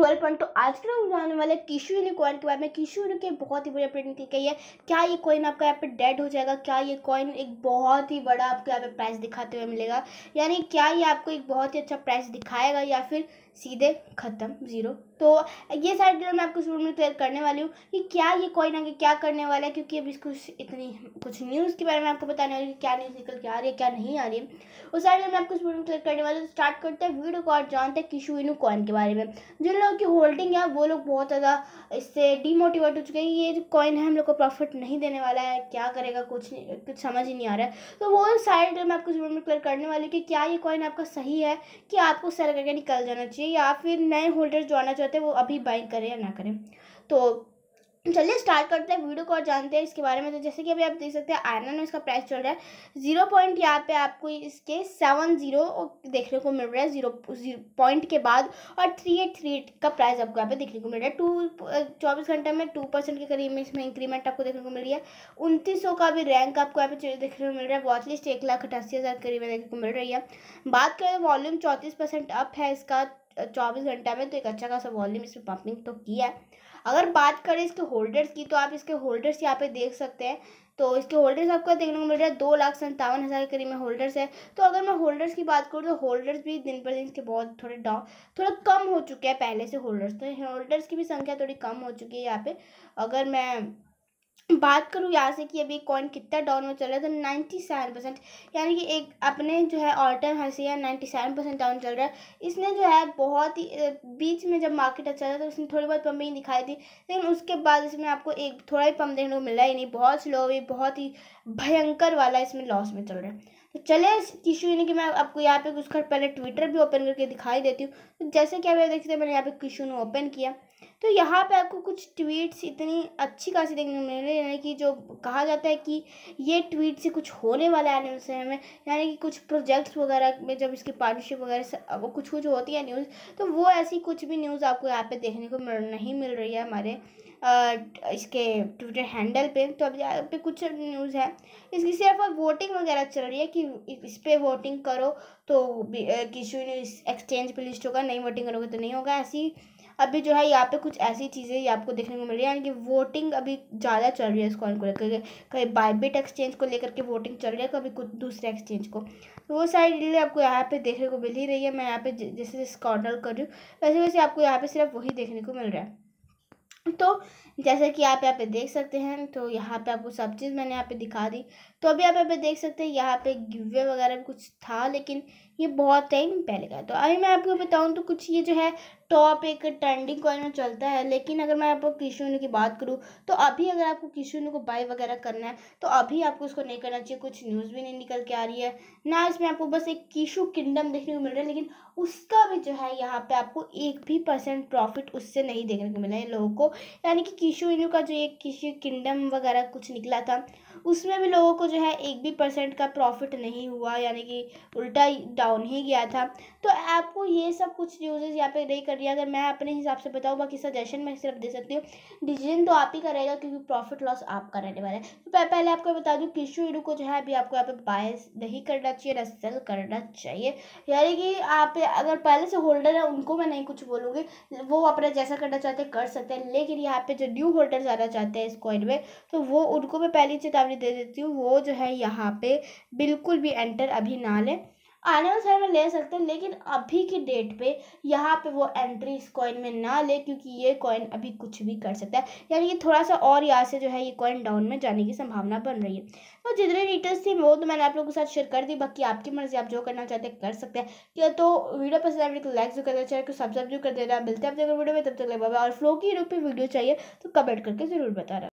twelve point तो आज के हम जाने वाले टिश्यू यूनिक कॉइन के बारे में टिश्यू यूनिक की बहुत ही बड़ी अपडेट निकल गई है क्या ये कॉइन आपका यहाँ पे डेड हो जाएगा क्या ये कॉइन एक बहुत ही बड़ा आपको यहाँ पे प्राइस दिखाते हुए मिलेगा यानी क्या ये आपको एक बहुत ही अच्छा प्राइस दिखाएगा या फिर सीधे ख़त्म ज़ीरो तो ये सारी डिटेल मैं आपको इस वीडियो में क्लियर करने वाली हूँ कि क्या ये कॉइन आगे क्या करने वाला है क्योंकि अभी कुछ इतनी कुछ न्यूज़ के बारे में आपको बताने वाली क्या न्यूज़ निकल के आ रही है क्या नहीं आ रही है उस सारी मैं आपको इस वीडियो में क्लियर करने वाली हूँ स्टार्ट तो करते हैं वीडियो को और जानते हैं किशु इनू कॉइन के बारे में जिन लोगों की होल्डिंग है वो लोग बहुत ज़्यादा इससे डिमोटिवेट हो चुके हैं ये जो कॉइन है हम लोग को प्रॉफिट नहीं देने वाला है क्या करेगा कुछ नहीं, कुछ समझ ही नहीं आ रहा है तो वो सारी डिटेल मैं आपको इस वीडियो में क्लियर करने वाली हूँ कि क्या ये कॉइन आपका सही है कि आपको सेल करके निकल जाना चाहिए या फिर नए होल्डर जो आना जाते हैं वो अभी बाई करें या ना करें तो चलिए स्टार्ट करते हैं वीडियो को और जानते हैं इसके बारे में तो जैसे कि अभी आप देख सकते हैं आयरन में इसका प्राइस चल रहा है जीरो पॉइंट यहाँ पे आपको इसके सेवन जीरो देखने को मिल रहा है जीरो पॉइंट के बाद और थ्री एट थ्री एट का प्राइस आपको यहाँ पे देखने को मिल रहा है टू चौबीस घंटे में टू परसेंट के करीब में इसमें इंक्रीमेंट आपको देखने को मिल रही है उनतीस का भी रैंक आपको यहाँ पे देखने को मिल रहा है वॉच लिस्ट एक लाख अठासी हज़ार करीब में देखने को मिल रही है बात करें वॉल्यूम चौंतीस परसेंट अप है इसका चौबीस घंटा में तो एक अच्छा खासा वॉल्यूम इसमें पंपिंग तो किया है अगर बात करें इसके होल्डर्स की तो आप इसके होल्डर्स यहाँ पे देख सकते हैं तो इसके होल्डर्स आपको देखने को मिल रहा है दो लाख संतावन हज़ार के करीब में होल्डर्स है तो अगर मैं होल्डर्स की बात करूँ तो होल्डर्स भी दिन पर दिन इसके बहुत थोड़े डाउन थोड़ा कम हो चुके हैं पहले से होल्डर्स तो होल्डर्स की भी संख्या थोड़ी कम हो चुकी है यहाँ पे अगर मैं बात करूँ यहाँ से कि अभी कॉइन कितना डाउन में चल रहा है तो नाइन्टी सेवन परसेंट यानी कि एक अपने जो है ऑल टाइम हाई से यहाँ नाइन्टी सेवन परसेंट डाउन चल रहा है इसने जो है बहुत ही बीच में जब मार्केट अच्छा था तो उसने थोड़ी बहुत पम्पिंग दिखाई थी लेकिन उसके बाद इसमें आपको एक थोड़ा ही पम्प देखने को मिला ही नहीं बहुत स्लो भी बहुत ही भयंकर वाला इसमें लॉस में चल रहा है तो चले किशू यानी कि मैं आपको यहाँ पे उसका पहले ट्विटर भी ओपन करके दिखाई देती हूँ तो जैसे कि आप देख सकते हैं मैंने यहाँ पे किशू ने ओपन किया तो यहाँ पे आपको कुछ ट्वीट्स इतनी अच्छी खासी देखने को मिले यानी कि जो कहा जाता है कि ये ट्वीट से कुछ होने वाला है न्यूज़ है हमें यानी कि कुछ प्रोजेक्ट्स वगैरह में जब इसकी पार्टनरशिप वगैरह वो कुछ कुछ होती है न्यूज़ तो वो ऐसी कुछ भी न्यूज़ आपको यहाँ पे देखने को मिल नहीं मिल रही है हमारे इसके ट्विटर हैंडल पे तो अब यहाँ पे कुछ न्यूज़ है इसकी सिर्फ वोटिंग वगैरह चल रही है कि इस पर वोटिंग करो तो किसी एक्सचेंज पर लिस्ट होगा नहीं वोटिंग करोगे तो नहीं होगा ऐसी अभी जो है यहाँ पे कुछ ऐसी चीज़ें आपको देखने को मिल रही है यानी कि वोटिंग अभी ज़्यादा चल रही है कॉइन को लेकर कहीं बाइबिट एक्सचेंज को लेकर के वोटिंग चल रही है कभी कुछ दूसरे एक्सचेंज को तो वो सारी डीलें आपको यहाँ पे देखने को मिल ही रही है मैं यहाँ पे जैसे जैसे कॉर्नर कर रही हूँ वैसे वैसे आपको यहाँ पे सिर्फ वही देखने को मिल रहा है तो जैसे कि आप यहाँ पे देख सकते हैं तो यहाँ पे आपको सब चीज़ मैंने यहाँ पे दिखा दी तो अभी आप यहाँ पे देख सकते हैं यहाँ पे गिवे वगैरह कुछ था लेकिन ये बहुत टाइम पहले का तो अभी मैं आपको बताऊँ तो कुछ ये जो है टॉप एक ट्रेंडिंग कॉइन में चलता है लेकिन अगर मैं आपको किशोनू की बात करूँ तो अभी अगर आपको किशोनू को बाय वगैरह करना है तो अभी आपको इसको नहीं करना चाहिए कुछ न्यूज़ भी नहीं निकल के आ रही है ना इसमें आपको बस एक किशु किंगडम देखने को मिल रहा है लेकिन उसका भी जो है यहाँ पर आपको एक भी परसेंट प्रॉफिट उससे नहीं देखने को मिला है लोगों को यानी कि किशो का जो एक किशु किंगडम वगैरह कुछ निकला था उसमें भी लोगों को जो है एक भी परसेंट का प्रॉफिट नहीं हुआ यानी कि उल्टा डाउन ही गया था तो आपको ये सब कुछ न्यूज़ यहाँ पे नहीं कर रही अगर मैं अपने हिसाब से बताऊँ बाकी सजेशन मैं सिर्फ दे सकती हूँ डिसीजन तो आप ही का रहेगा क्योंकि प्रॉफिट लॉस आपका रहने वाला है तो पहले आपको बता दूँ किशु इडू को जो है अभी आपको यहाँ पे बाय नहीं करना चाहिए ना सेल करना चाहिए यानी कि आप अगर पहले से होल्डर है उनको मैं नहीं कुछ बोलूँगी वो अपना जैसा करना चाहते कर सकते हैं लेकिन यहाँ पर जो न्यू होल्डर आना चाहते हैं इस कॉइन में तो वो उनको मैं पहली चेतावनी जानकारी दे देती हूँ वो जो है यहाँ पे बिल्कुल भी एंटर अभी ना लें आने वाले समय में ले सकते हैं लेकिन अभी की डेट पे यहाँ पे वो एंट्री इस कॉइन में ना ले क्योंकि ये कॉइन अभी कुछ भी कर सकता है यानी कि थोड़ा सा और यहाँ से जो है ये कॉइन डाउन में जाने की संभावना बन रही है तो जितने डिटेल्स थी वो तो मैंने आप लोगों के साथ शेयर कर दी बाकी आपकी मर्जी आप जो करना चाहते हैं कर सकते हैं तो वीडियो पसंद आए तो लाइक जो करना चाहिए सब्सक्राइब जो कर देना मिलते हैं आप वीडियो में तब तक लगभग और फ्लो की रूप में वीडियो चाहिए तो कमेंट करके ज़रूर बता रहा